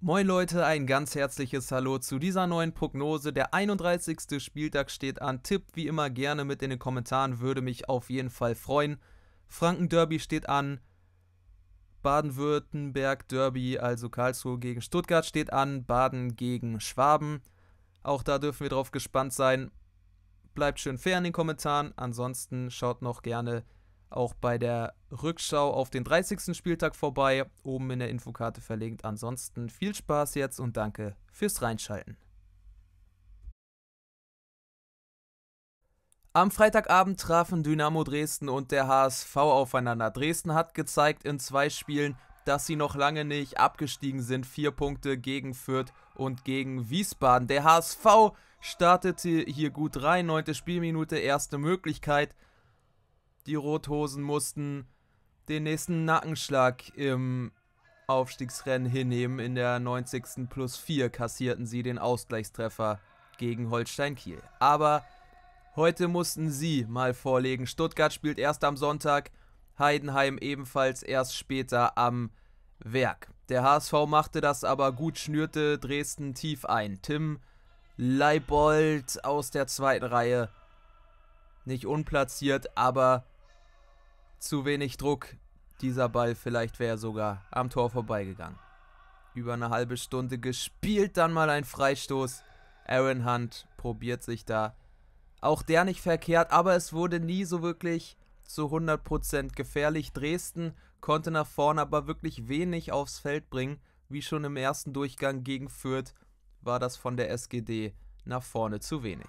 Moin Leute, ein ganz herzliches Hallo zu dieser neuen Prognose. Der 31. Spieltag steht an. Tipp wie immer gerne mit in den Kommentaren, würde mich auf jeden Fall freuen. Franken Derby steht an. Baden-Württemberg Derby, also Karlsruhe gegen Stuttgart steht an. Baden gegen Schwaben. Auch da dürfen wir drauf gespannt sein. Bleibt schön fair in den Kommentaren. Ansonsten schaut noch gerne auch bei der Rückschau auf den 30. Spieltag vorbei, oben in der Infokarte verlinkt. Ansonsten viel Spaß jetzt und danke fürs Reinschalten. Am Freitagabend trafen Dynamo Dresden und der HSV aufeinander. Dresden hat gezeigt in zwei Spielen, dass sie noch lange nicht abgestiegen sind. Vier Punkte gegen Fürth und gegen Wiesbaden. Der HSV startete hier gut rein. Neunte Spielminute, erste Möglichkeit. Die Rothosen mussten den nächsten Nackenschlag im Aufstiegsrennen hinnehmen. In der 90. plus 4 kassierten sie den Ausgleichstreffer gegen Holstein Kiel. Aber heute mussten sie mal vorlegen. Stuttgart spielt erst am Sonntag, Heidenheim ebenfalls erst später am Werk. Der HSV machte das aber gut, schnürte Dresden tief ein. Tim Leibold aus der zweiten Reihe. Nicht unplatziert, aber zu wenig Druck. Dieser Ball vielleicht wäre sogar am Tor vorbeigegangen. Über eine halbe Stunde gespielt, dann mal ein Freistoß. Aaron Hunt probiert sich da. Auch der nicht verkehrt, aber es wurde nie so wirklich zu 100% gefährlich. Dresden konnte nach vorne aber wirklich wenig aufs Feld bringen. Wie schon im ersten Durchgang gegen Fürth war das von der SGD nach vorne zu wenig.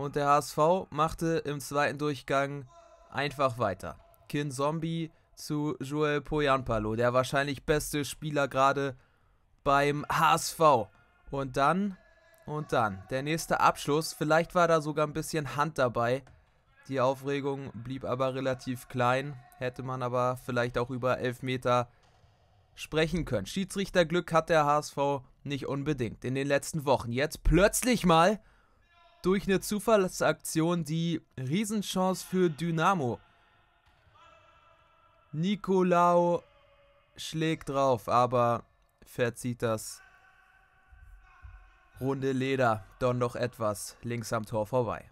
Und der HSV machte im zweiten Durchgang einfach weiter. Kin Zombie zu Joel Poyanpalo, der wahrscheinlich beste Spieler gerade beim HSV. Und dann, und dann, der nächste Abschluss. Vielleicht war da sogar ein bisschen Hand dabei. Die Aufregung blieb aber relativ klein. Hätte man aber vielleicht auch über Elfmeter sprechen können. Schiedsrichterglück hat der HSV nicht unbedingt in den letzten Wochen. Jetzt plötzlich mal durch eine Zufallsaktion die Riesenchance für Dynamo. Nikolao schlägt drauf, aber verzieht das runde Leder dann noch etwas links am Tor vorbei.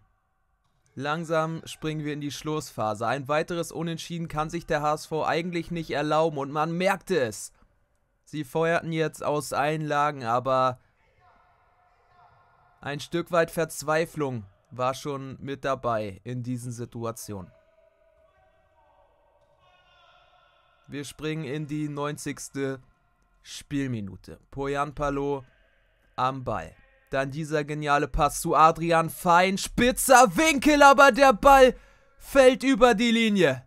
Langsam springen wir in die Schlussphase. Ein weiteres Unentschieden kann sich der HSV eigentlich nicht erlauben und man merkte es. Sie feuerten jetzt aus Einlagen, aber ein Stück weit Verzweiflung war schon mit dabei in diesen Situationen. Wir springen in die 90. Spielminute. Poyan Palo am Ball. Dann dieser geniale Pass zu Adrian Fein. Spitzer Winkel, aber der Ball fällt über die Linie.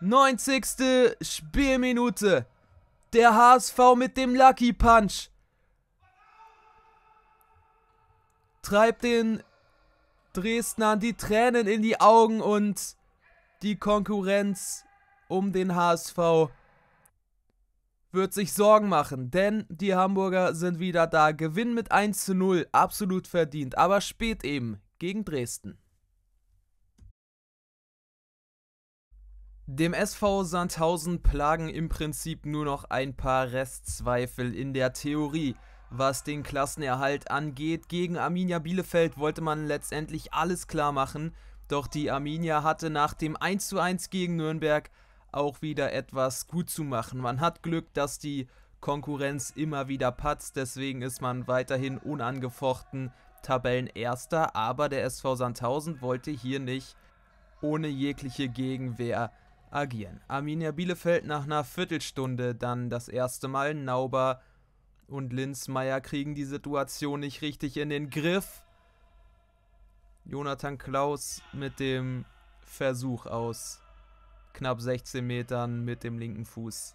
90. Spielminute. Der HSV mit dem Lucky Punch. treibt den Dresdnern die Tränen in die Augen und die Konkurrenz um den HSV wird sich Sorgen machen, denn die Hamburger sind wieder da. Gewinn mit 1 zu 0, absolut verdient, aber spät eben gegen Dresden. Dem SV Sandhausen plagen im Prinzip nur noch ein paar Restzweifel in der Theorie was den Klassenerhalt angeht. Gegen Arminia Bielefeld wollte man letztendlich alles klar machen, doch die Arminia hatte nach dem 1:1 gegen Nürnberg auch wieder etwas gut zu machen. Man hat Glück, dass die Konkurrenz immer wieder patzt, deswegen ist man weiterhin unangefochten Tabellenerster, aber der SV Sandhausen wollte hier nicht ohne jegliche Gegenwehr agieren. Arminia Bielefeld nach einer Viertelstunde dann das erste Mal Nauber und Linzmeier kriegen die Situation nicht richtig in den Griff. Jonathan Klaus mit dem Versuch aus knapp 16 Metern mit dem linken Fuß,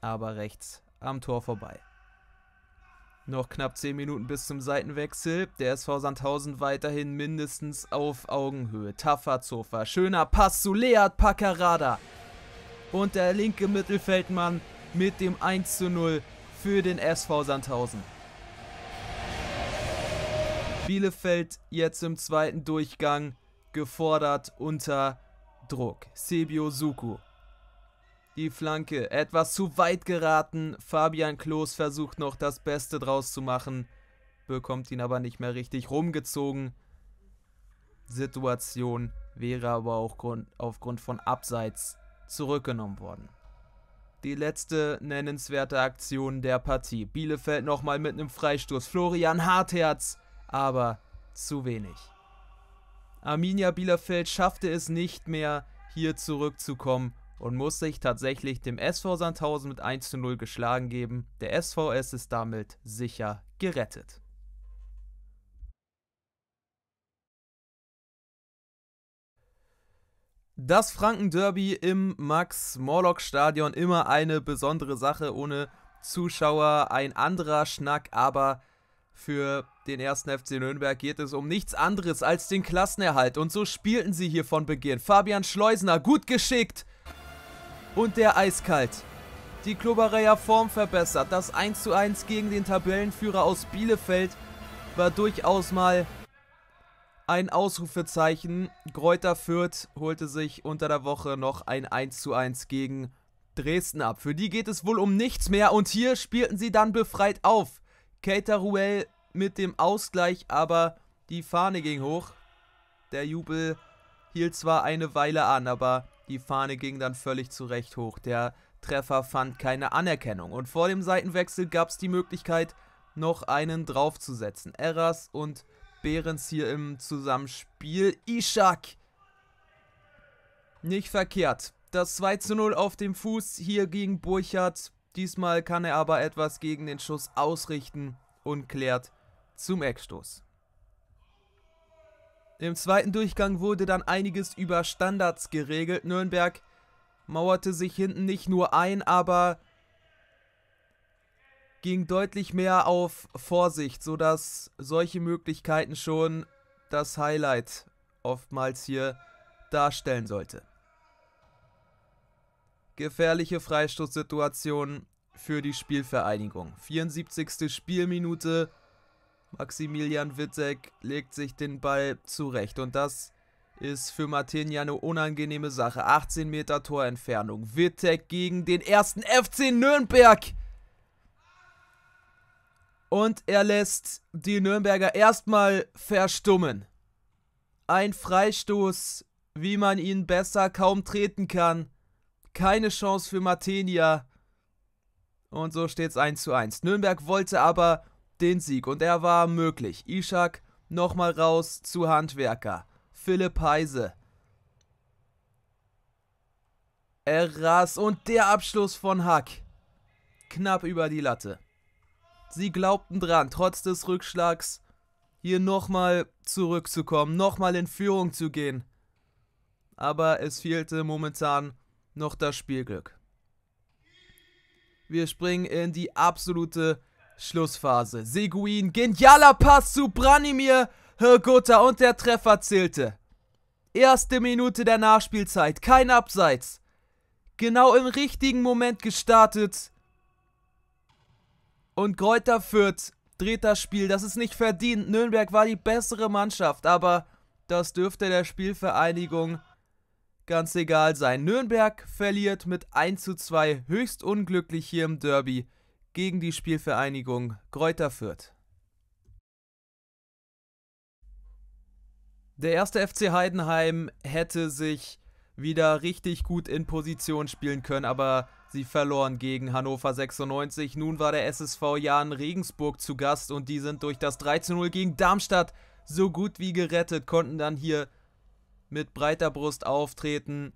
aber rechts am Tor vorbei. Noch knapp 10 Minuten bis zum Seitenwechsel. Der SV Sandhausen weiterhin mindestens auf Augenhöhe. Taffer Zofa, schöner Pass zu Leat Paccarada. Und der linke Mittelfeldmann mit dem 1 zu 0 für den SV Sandhausen. Bielefeld jetzt im zweiten Durchgang gefordert unter Druck. Sebio Suku. Die Flanke etwas zu weit geraten. Fabian Klos versucht noch das Beste draus zu machen, bekommt ihn aber nicht mehr richtig rumgezogen. Situation wäre aber auch aufgrund von Abseits zurückgenommen worden die letzte nennenswerte Aktion der Partie. Bielefeld nochmal mit einem Freistoß. Florian Hartherz, aber zu wenig. Arminia Bielefeld schaffte es nicht mehr, hier zurückzukommen und muss sich tatsächlich dem SV Sandhausen mit 1 zu 0 geschlagen geben. Der SVS ist damit sicher gerettet. Das Franken-Derby im Max-Morlock-Stadion immer eine besondere Sache ohne Zuschauer, ein anderer Schnack, aber für den ersten FC Nürnberg geht es um nichts anderes als den Klassenerhalt und so spielten sie hier von Beginn. Fabian Schleusner gut geschickt und der eiskalt. Die Klobereyer Form verbessert. Das 1:1 gegen den Tabellenführer aus Bielefeld war durchaus mal ein Ausrufezeichen. Greuther Fürth holte sich unter der Woche noch ein 1:1 gegen Dresden ab. Für die geht es wohl um nichts mehr und hier spielten sie dann befreit auf. Keita Ruel mit dem Ausgleich, aber die Fahne ging hoch. Der Jubel hielt zwar eine Weile an, aber die Fahne ging dann völlig zurecht hoch. Der Treffer fand keine Anerkennung und vor dem Seitenwechsel gab es die Möglichkeit, noch einen draufzusetzen. Erras und Behrens hier im Zusammenspiel. Ishak. Nicht verkehrt. Das 2 zu 0 auf dem Fuß hier gegen Burchardt. Diesmal kann er aber etwas gegen den Schuss ausrichten und klärt zum Eckstoß. Im zweiten Durchgang wurde dann einiges über Standards geregelt. Nürnberg mauerte sich hinten nicht nur ein, aber ging deutlich mehr auf Vorsicht, sodass solche Möglichkeiten schon das Highlight oftmals hier darstellen sollte. Gefährliche Freistoßsituation für die Spielvereinigung. 74. Spielminute. Maximilian Witzek legt sich den Ball zurecht und das ist für Martinia eine unangenehme Sache. 18 Meter Torentfernung. Wittek gegen den ersten FC Nürnberg. Und er lässt die Nürnberger erstmal verstummen. Ein Freistoß, wie man ihn besser kaum treten kann. Keine Chance für Martenia. Und so steht es 1 zu 1. Nürnberg wollte aber den Sieg und er war möglich. Ishak nochmal raus zu Handwerker. Philipp Heise. Erras und der Abschluss von Hack. Knapp über die Latte. Sie glaubten dran, trotz des Rückschlags hier nochmal zurückzukommen, nochmal in Führung zu gehen. Aber es fehlte momentan noch das Spielglück. Wir springen in die absolute Schlussphase. Seguin, genialer Pass zu Branimir Hrgota und der Treffer zählte. Erste Minute der Nachspielzeit, kein Abseits. Genau im richtigen Moment gestartet und Kräuter Fürth dreht das Spiel. Das ist nicht verdient. Nürnberg war die bessere Mannschaft, aber das dürfte der Spielvereinigung ganz egal sein. Nürnberg verliert mit 1 zu 2 höchst unglücklich hier im Derby gegen die Spielvereinigung Kräuter Fürth. Der erste FC Heidenheim hätte sich wieder richtig gut in Position spielen können, aber Sie verloren gegen Hannover 96. Nun war der SSV Jahn Regensburg zu Gast und die sind durch das 13-0 gegen Darmstadt so gut wie gerettet, konnten dann hier mit breiter Brust auftreten.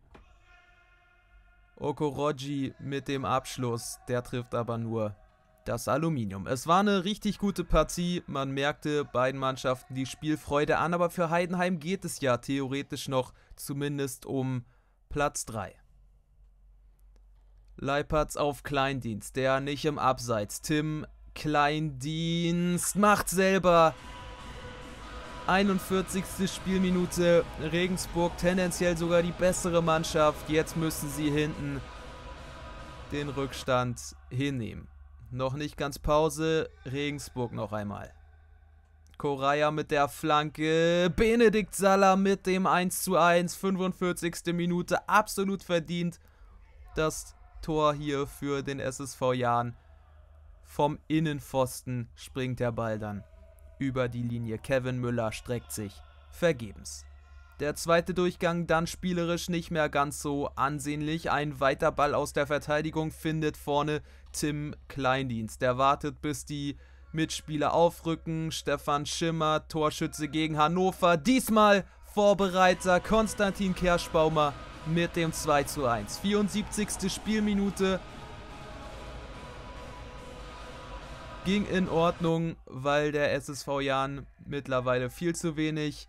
Okoroji mit dem Abschluss, der trifft aber nur das Aluminium. Es war eine richtig gute Partie, man merkte beiden Mannschaften die Spielfreude an, aber für Heidenheim geht es ja theoretisch noch zumindest um Platz 3. Leipertz auf Kleindienst, der nicht im Abseits. Tim Kleindienst macht selber. 41. Spielminute. Regensburg tendenziell sogar die bessere Mannschaft. Jetzt müssen sie hinten den Rückstand hinnehmen. Noch nicht ganz Pause. Regensburg noch einmal. Koraya mit der Flanke. Benedikt Salah mit dem 1 zu 1. 45. Minute. Absolut verdient, Das Tor hier für den SSV Jahn. Vom Innenpfosten springt der Ball dann über die Linie. Kevin Müller streckt sich vergebens. Der zweite Durchgang dann spielerisch nicht mehr ganz so ansehnlich. Ein weiter Ball aus der Verteidigung findet vorne Tim Kleindienst. Der wartet, bis die Mitspieler aufrücken. Stefan Schimmer, Torschütze gegen Hannover. Diesmal Vorbereiter Konstantin Kerschbaumer mit dem 2 zu 1. 74. Spielminute ging in Ordnung, weil der SSV Jahn mittlerweile viel zu wenig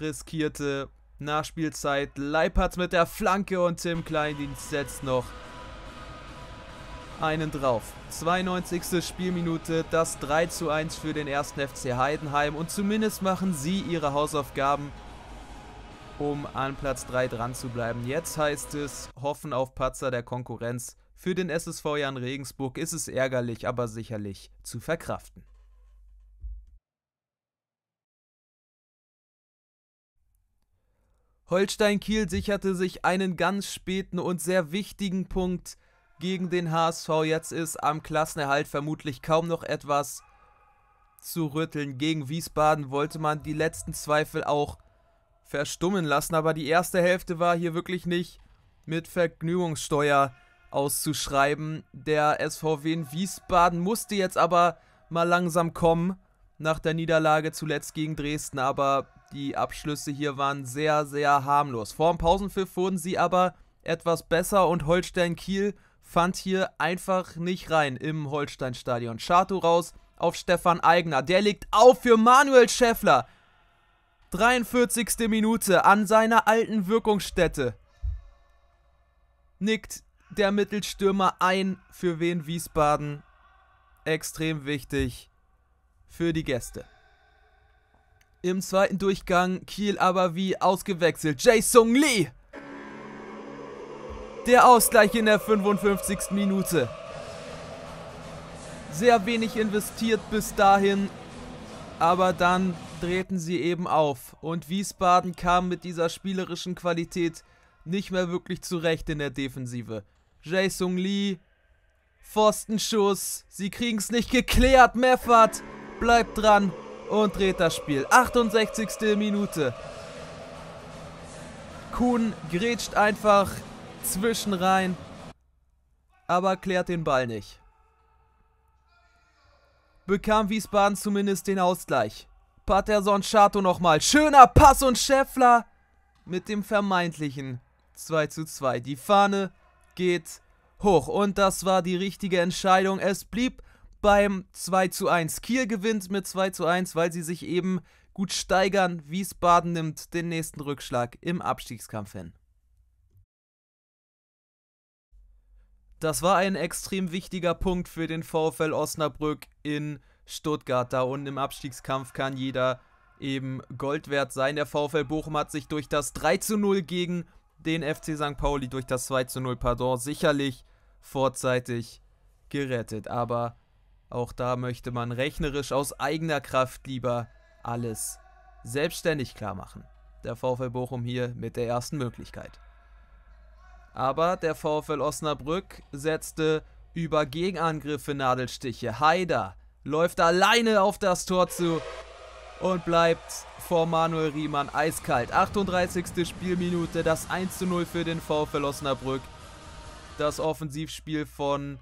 riskierte. Nachspielzeit Leipertz mit der Flanke und Tim Kleindienst setzt noch einen drauf. 92. Spielminute, das 3 zu 1 für den ersten FC Heidenheim und zumindest machen sie ihre Hausaufgaben, um an Platz 3 dran zu bleiben. Jetzt heißt es, hoffen auf Patzer der Konkurrenz. Für den SSV Jan Regensburg ist es ärgerlich, aber sicherlich zu verkraften. Holstein Kiel sicherte sich einen ganz späten und sehr wichtigen Punkt gegen den HSV jetzt ist, am Klassenerhalt vermutlich kaum noch etwas zu rütteln. Gegen Wiesbaden wollte man die letzten Zweifel auch verstummen lassen, aber die erste Hälfte war hier wirklich nicht mit Vergnügungssteuer auszuschreiben. Der SVW in Wiesbaden musste jetzt aber mal langsam kommen nach der Niederlage zuletzt gegen Dresden, aber die Abschlüsse hier waren sehr, sehr harmlos. Vor dem Pausenpfiff wurden sie aber etwas besser und Holstein Kiel fand hier einfach nicht rein im Holsteinstadion. stadion raus auf Stefan Eigner. Der legt auf für Manuel Schäffler. 43. Minute an seiner alten Wirkungsstätte. Nickt der Mittelstürmer ein für Wien Wiesbaden. Extrem wichtig für die Gäste. Im zweiten Durchgang Kiel aber wie ausgewechselt. Jason Lee der Ausgleich in der 55. Minute. Sehr wenig investiert bis dahin, aber dann drehten sie eben auf und Wiesbaden kam mit dieser spielerischen Qualität nicht mehr wirklich zurecht in der Defensive. Jason Lee, Pfostenschuss, sie kriegen es nicht geklärt, Meffert bleibt dran und dreht das Spiel. 68. Minute. Kuhn grätscht einfach zwischen rein. Aber klärt den Ball nicht. Bekam Wiesbaden zumindest den Ausgleich. Paterson Schato nochmal. Schöner Pass und Schäffler mit dem vermeintlichen 2 zu 2. Die Fahne geht hoch. Und das war die richtige Entscheidung. Es blieb beim 2 zu 1. Kiel gewinnt mit 2 zu 1, weil sie sich eben gut steigern. Wiesbaden nimmt den nächsten Rückschlag im Abstiegskampf hin. Das war ein extrem wichtiger Punkt für den VfL Osnabrück in Stuttgart. Da unten im Abstiegskampf kann jeder eben Gold wert sein. Der VfL Bochum hat sich durch das 3 zu 0 gegen den FC St. Pauli, durch das 2 zu 0, pardon, sicherlich vorzeitig gerettet. Aber auch da möchte man rechnerisch aus eigener Kraft lieber alles selbstständig klar machen. Der VfL Bochum hier mit der ersten Möglichkeit. Aber der VfL Osnabrück setzte über Gegenangriffe Nadelstiche. Haider läuft alleine auf das Tor zu und bleibt vor Manuel Riemann eiskalt. 38. Spielminute, das 1 zu 0 für den VfL Osnabrück. Das Offensivspiel von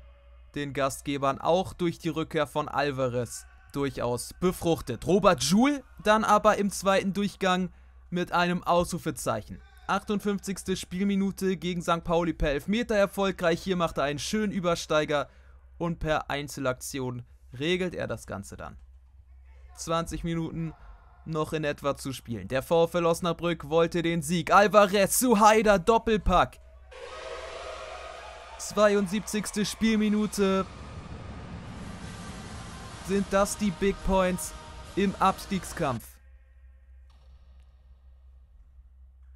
den Gastgebern auch durch die Rückkehr von Alvarez durchaus befruchtet. Robert Joule dann aber im zweiten Durchgang mit einem Ausrufezeichen. 58. Spielminute gegen St. Pauli per Elfmeter erfolgreich. Hier macht er einen schönen Übersteiger und per Einzelaktion regelt er das Ganze dann. 20 Minuten noch in etwa zu spielen. Der VfL Osnabrück wollte den Sieg. Alvarez zu Haider, Doppelpack. 72. Spielminute. Sind das die Big Points im Abstiegskampf?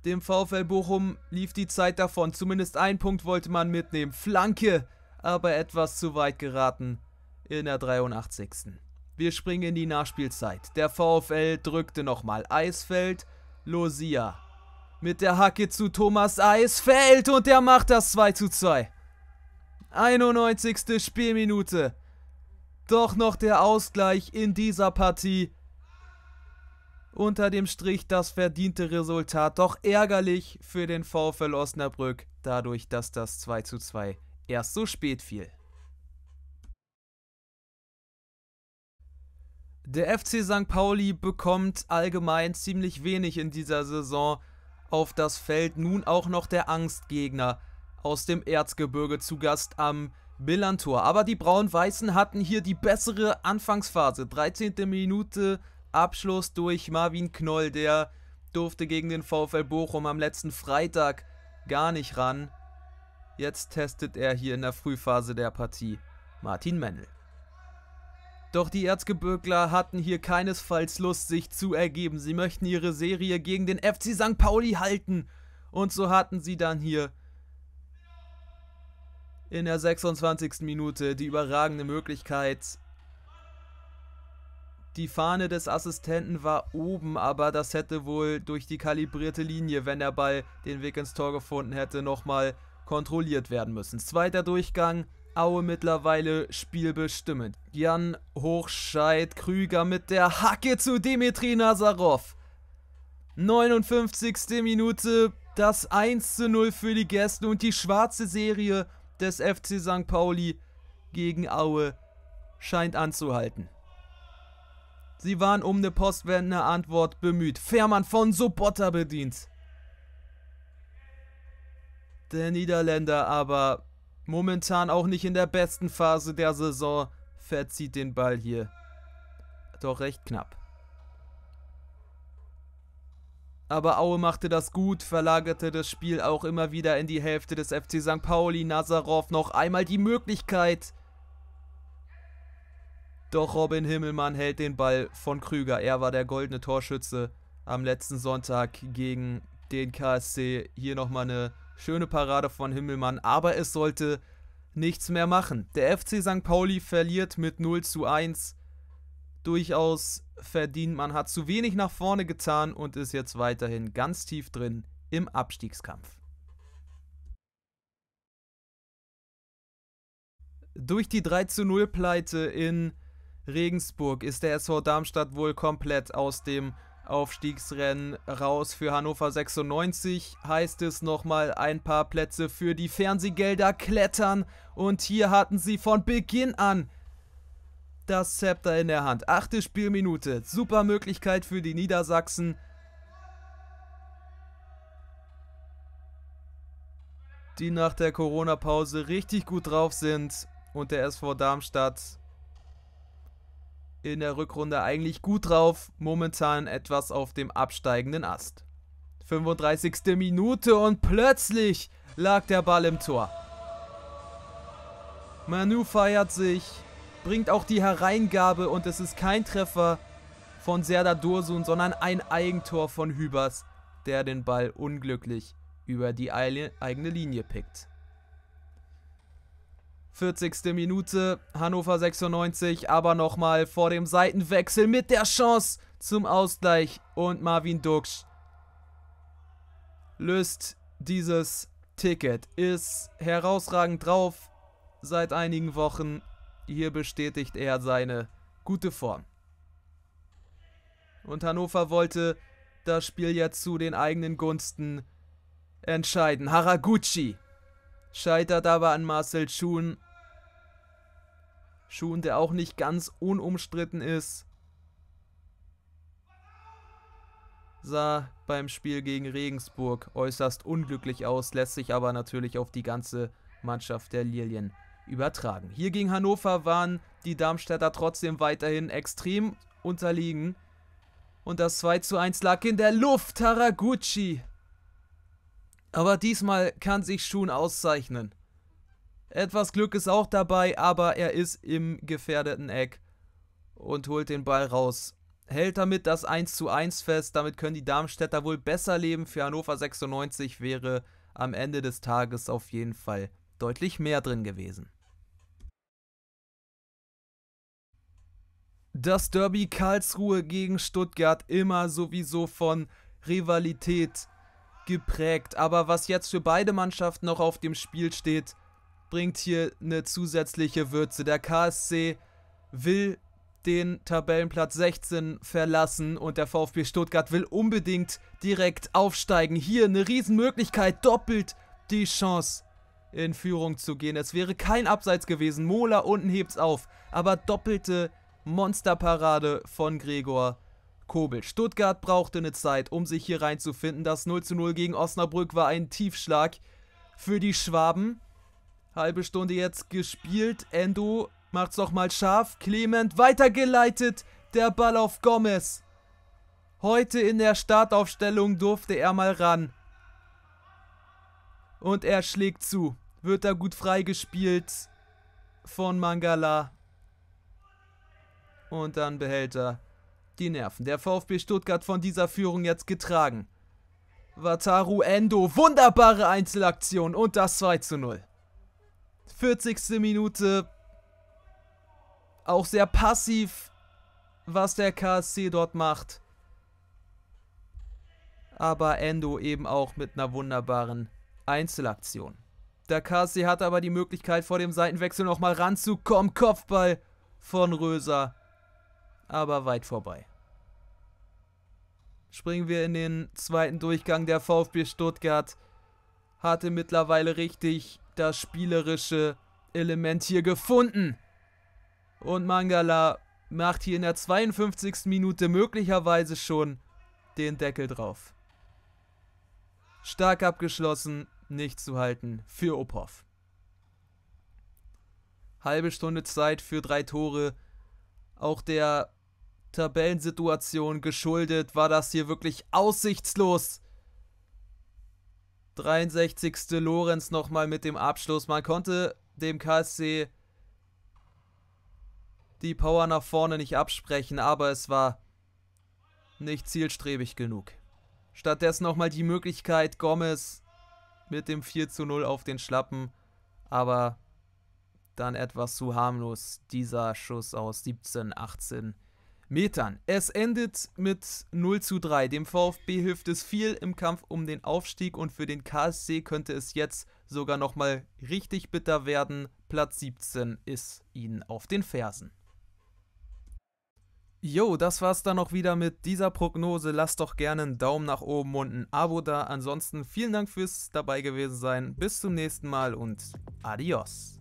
Dem VfL Bochum lief die Zeit davon. Zumindest ein Punkt wollte man mitnehmen. Flanke, aber etwas zu weit geraten in der 83. Wir springen in die Nachspielzeit. Der VfL drückte nochmal. Eisfeld, Losia. Mit der Hacke zu Thomas Eisfeld und der macht das 2 zu 2. 91. Spielminute. Doch noch der Ausgleich in dieser Partie unter dem Strich das verdiente Resultat, doch ärgerlich für den VfL Osnabrück, dadurch, dass das 2:2 erst so spät fiel. Der FC St. Pauli bekommt allgemein ziemlich wenig in dieser Saison auf das Feld. Nun auch noch der Angstgegner aus dem Erzgebirge zu Gast am Millantor. Aber die Braun-Weißen hatten hier die bessere Anfangsphase. 13. Minute Abschluss durch Marvin Knoll, der durfte gegen den VfL Bochum am letzten Freitag gar nicht ran. Jetzt testet er hier in der Frühphase der Partie Martin Mennel. Doch die Erzgebirgler hatten hier keinesfalls Lust, sich zu ergeben. Sie möchten ihre Serie gegen den FC St. Pauli halten. Und so hatten sie dann hier in der 26. Minute die überragende Möglichkeit, die Fahne des Assistenten war oben, aber das hätte wohl durch die kalibrierte Linie, wenn der Ball den Weg ins Tor gefunden hätte, nochmal kontrolliert werden müssen. Zweiter Durchgang, Aue mittlerweile spielbestimmend. Jan Hochscheid Krüger mit der Hacke zu Dimitri Nazarov. 59. Minute, das 1 zu 0 für die Gäste und die schwarze Serie des FC St. Pauli gegen Aue scheint anzuhalten. Sie waren um eine postwendende Antwort bemüht. Fährmann von Sobotta bedient. Der Niederländer aber momentan auch nicht in der besten Phase der Saison verzieht den Ball hier. Doch recht knapp. Aber Aue machte das gut, verlagerte das Spiel auch immer wieder in die Hälfte des FC St. Pauli. Nazarov noch einmal die Möglichkeit. Doch Robin Himmelmann hält den Ball von Krüger. Er war der goldene Torschütze am letzten Sonntag gegen den KSC. Hier nochmal eine schöne Parade von Himmelmann. Aber es sollte nichts mehr machen. Der FC St. Pauli verliert mit 0 zu 1. Durchaus verdient. Man hat zu wenig nach vorne getan und ist jetzt weiterhin ganz tief drin im Abstiegskampf. Durch die 3 zu 0 Pleite in Regensburg ist der SV Darmstadt wohl komplett aus dem Aufstiegsrennen raus für Hannover 96. Heißt es nochmal ein paar Plätze für die Fernsehgelder klettern. Und hier hatten sie von Beginn an das Zepter in der Hand. Achte Spielminute. Super Möglichkeit für die Niedersachsen. Die nach der Corona-Pause richtig gut drauf sind. Und der SV Darmstadt in der Rückrunde eigentlich gut drauf, momentan etwas auf dem absteigenden Ast. 35. Minute und plötzlich lag der Ball im Tor. Manu feiert sich, bringt auch die Hereingabe und es ist kein Treffer von Serdar Dursun, sondern ein Eigentor von Hübers, der den Ball unglücklich über die eigene Linie pickt. 40. Minute, Hannover 96, aber nochmal vor dem Seitenwechsel mit der Chance zum Ausgleich. Und Marvin Duksch löst dieses Ticket. Ist herausragend drauf seit einigen Wochen. Hier bestätigt er seine gute Form. Und Hannover wollte das Spiel jetzt zu den eigenen Gunsten entscheiden. Haraguchi Scheitert aber an Marcel Schuhn. Schuhn, der auch nicht ganz unumstritten ist. Sah beim Spiel gegen Regensburg äußerst unglücklich aus, lässt sich aber natürlich auf die ganze Mannschaft der Lilien übertragen. Hier gegen Hannover waren die Darmstädter trotzdem weiterhin extrem unterlegen. Und das 2 zu 1 lag in der Luft. Haraguchi aber diesmal kann sich Schun auszeichnen. Etwas Glück ist auch dabei, aber er ist im gefährdeten Eck und holt den Ball raus. Hält damit das 1 zu 1 fest, damit können die Darmstädter wohl besser leben. Für Hannover 96 wäre am Ende des Tages auf jeden Fall deutlich mehr drin gewesen. Das Derby Karlsruhe gegen Stuttgart immer sowieso von Rivalität geprägt. Aber was jetzt für beide Mannschaften noch auf dem Spiel steht, bringt hier eine zusätzliche Würze. Der KSC will den Tabellenplatz 16 verlassen und der VfB Stuttgart will unbedingt direkt aufsteigen. Hier eine Riesenmöglichkeit, doppelt die Chance in Führung zu gehen. Es wäre kein Abseits gewesen. Mola unten hebt's auf, aber doppelte Monsterparade von Gregor Kobel. Stuttgart brauchte eine Zeit, um sich hier reinzufinden. Das 0 zu 0 gegen Osnabrück war ein Tiefschlag für die Schwaben. Halbe Stunde jetzt gespielt. Endo macht's doch mal scharf. Clement weitergeleitet. Der Ball auf Gomez. Heute in der Startaufstellung durfte er mal ran. Und er schlägt zu. Wird da gut freigespielt von Mangala. Und dann behält er die Nerven. Der VfB Stuttgart von dieser Führung jetzt getragen. Wataru Endo, wunderbare Einzelaktion und das 2 zu 0. 40. Minute, auch sehr passiv, was der KSC dort macht. Aber Endo eben auch mit einer wunderbaren Einzelaktion. Der KSC hat aber die Möglichkeit, vor dem Seitenwechsel nochmal ranzukommen. Kopfball von Röser, aber weit vorbei springen wir in den zweiten Durchgang. Der VfB Stuttgart hatte mittlerweile richtig das spielerische Element hier gefunden. Und Mangala macht hier in der 52. Minute möglicherweise schon den Deckel drauf. Stark abgeschlossen, nicht zu halten für Opov. Halbe Stunde Zeit für drei Tore. Auch der Tabellensituation geschuldet war das hier wirklich aussichtslos. 63. Lorenz nochmal mit dem Abschluss. Man konnte dem KSC die Power nach vorne nicht absprechen, aber es war nicht zielstrebig genug. Stattdessen nochmal die Möglichkeit, Gomez mit dem 4 zu 0 auf den Schlappen, aber dann etwas zu harmlos, dieser Schuss aus 17, 18 Metern. Es endet mit 0 zu 3. Dem VfB hilft es viel im Kampf um den Aufstieg und für den KSC könnte es jetzt sogar nochmal richtig bitter werden. Platz 17 ist ihnen auf den Fersen. Jo, das war's dann noch wieder mit dieser Prognose. Lasst doch gerne einen Daumen nach oben und ein Abo da. Ansonsten vielen Dank fürs dabei gewesen sein. Bis zum nächsten Mal und adios.